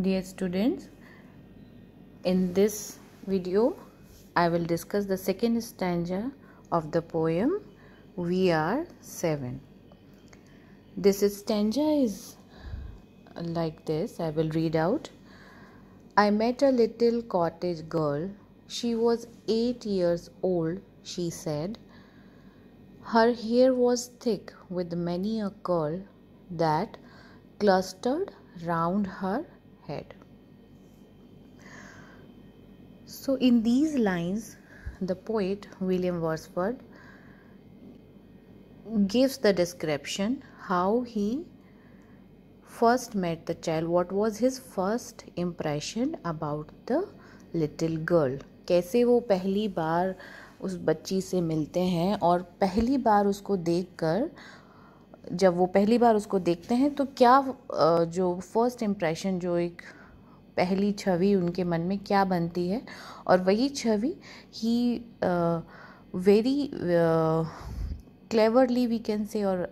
Dear students, in this video I will discuss the second stanza of the poem We Are Seven. This stanza is like this. I will read out. I met a little cottage girl. She was eight years old, she said. Her hair was thick with many a curl that clustered round her head. So, in these lines, the poet William Wordsworth gives the description how he first met the child, what was his first impression about the little girl. कैसे वो पहली बार उस बच्ची से मिलते हैं और पहली बार उसको देखकर जब वो पहली बार उसको देखते हैं तो क्या जो फर्स्ट इम्प्रेशन जो एक पहली छवि उनके मन में क्या बनती है और वही छवि ही very cleverly we can say और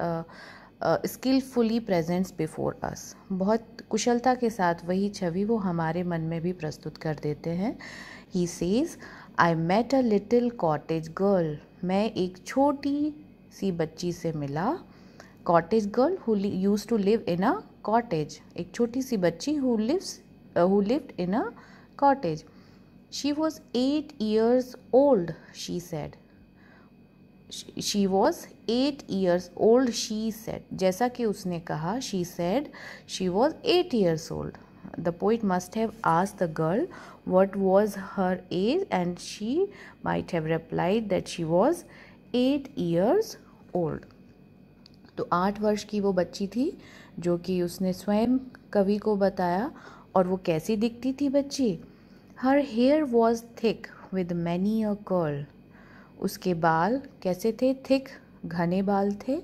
स्किलफुली प्रेजेंट्स बिफोर अस बहुत कुशलता के साथ वही छवि वो हमारे मन में भी प्रस्तुत कर देते हैं he says I met a little cottage girl मैं एक छोटी सी बच्ची से मिला cottage girl who used to live in a cottage एक छोटी सी बच्ची who lives who lived in a cottage she was eight years old she said she was eight years old she said जैसा कि उसने कहा she said she was eight years old the poet must have आज the girl what was her age and she might have replied that she was eight years old तो आठ वर्ष की वो बच्ची थी जो कि उसने स्वयं कवि को बताया और वो कैसी दिखती थी बच्ची her hair was thick with many a curl उसके बाल कैसे थे थिक घने बाल थे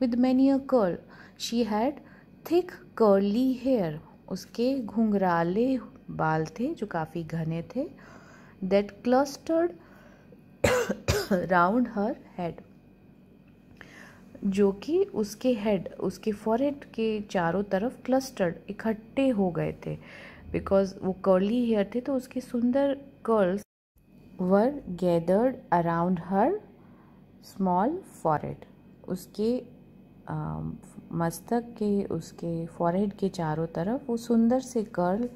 with many a curl she had thick curly hair उसके घुंघराले बाल थे जो काफ़ी घने थे that clustered round her head जो कि उसके हेड उसके फॉरहेड के चारों तरफ क्लस्टर्ड इकट्ठे हो गए थे बिकॉज वो कर्ली हेयर थे तो उसके सुंदर curls were gathered around her small forehead उसके आ, मस्तक के उसके फॉरहेड के चारों तरफ वो सुंदर से कर्ल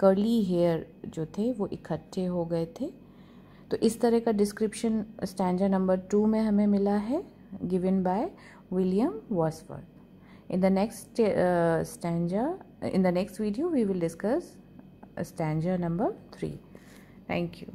कर्ली हेयर जो थे वो इकट्ठे हो गए थे तो इस तरह का डिस्क्रिप्शन स्टैंडर्ड नंबर टू में हमें मिला है given by William Wordsworth. In the next uh, stanza, in the next video, we will discuss stanza number 3. Thank you.